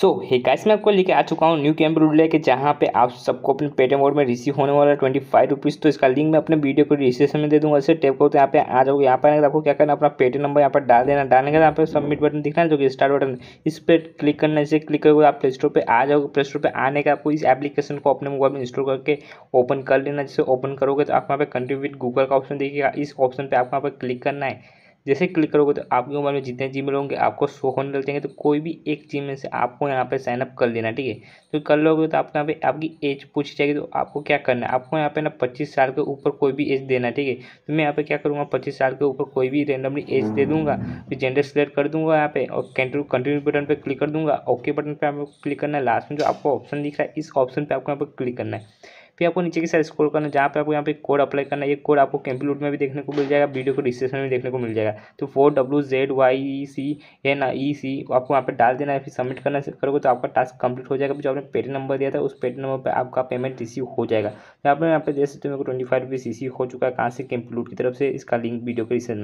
सो so, hey guys मैं आपको लेके आ चुका हूँ न्यू कैम्प रूल लेके जहाँ पे आप सबको अपने पेटीएम वोड में रिसीव होने वाला है ट्वेंटी फाइव रुपीज़ तो इसका लिंक मैं अपने वीडियो को रिसेप्शन में दे दूँगा इसे टेप करो तो यहाँ पे आ जाओगे यहाँ पर आएगा आपको क्या करना अपना पेटीएम नंबर यहाँ पर डाल देना डालने का यहाँ पर सबमिट बटन दिखना है जो कि स्टार्ट बटन इस पर क्लिक करना इसे क्लिक करोगे आप प्ले स्टोर पर आ जाओगे प्ले स्टोर पर आने का आपको इस एप्लीकेशन को अपने मोबाइल में इंस्टॉल करके ओपन कर लेना जिसे ओपन करोगे तो आप वहाँ पर कंट्रीब्यूट गूगल का ऑप्शन देखिएगा इस ऑप्शन पर आपको यहाँ पर क्लिक करना है जैसे क्लिक करोगे तो आपके मोबाइल में जितने जी होंगे आपको शो होने लग जाएंगे तो कोई भी एक जी में से आपको यहाँ पे साइनअप कर लेना ठीक है तो कर लोगे तो आपके यहाँ पे आपकी एज पूछी जाएगी तो आपको क्या करना है आपको यहाँ पे ना पच्चीस साल के ऊपर कोई भी एज देना ठीक है तो मैं यहाँ पे क्या करूँगा पच्चीस साल के ऊपर कोई भी रेंडमली एज दे दूँगा फिर जेंडर सिलेक्ट कर दूँगा यहाँ पे और कंटिन्यू कंटिन्यू बटन पर क्लिक कर दूँगा ओके बटन पर आपको क्लिक करना है लास्ट में जो आपको ऑप्शन दिख रहा है इस ऑप्शन पर आपको यहाँ पर क्लिक करना है फिर आपको नीचे की साइड स्क्रोल करना जहाँ पे आपको यहाँ पे कोड अप्लाई करना है कोड आपको कैंपलूट में भी देखने को मिल जाएगा वीडियो को डिस्क्रिप्शन में देखने को मिल जाएगा तो four W Z Y C N E C आपको वहाँ पर डाल देना है फिर सबमिट करना करोगे तो आपका टास्क कंप्लीट हो जाएगा जो आपने पेड नंबर दिया था उस पेड नंबर पर आपका पेमेंट रिसीव हो जाएगा तो पर यहाँ पे देख सकते हो मेरे को ट्वेंटी फाइव रुपीज़ रिसीव हो चुका है कहाँ से कैंपलूट की तरफ से इसका लिंक वीडियो के डिस्क्रिप्शन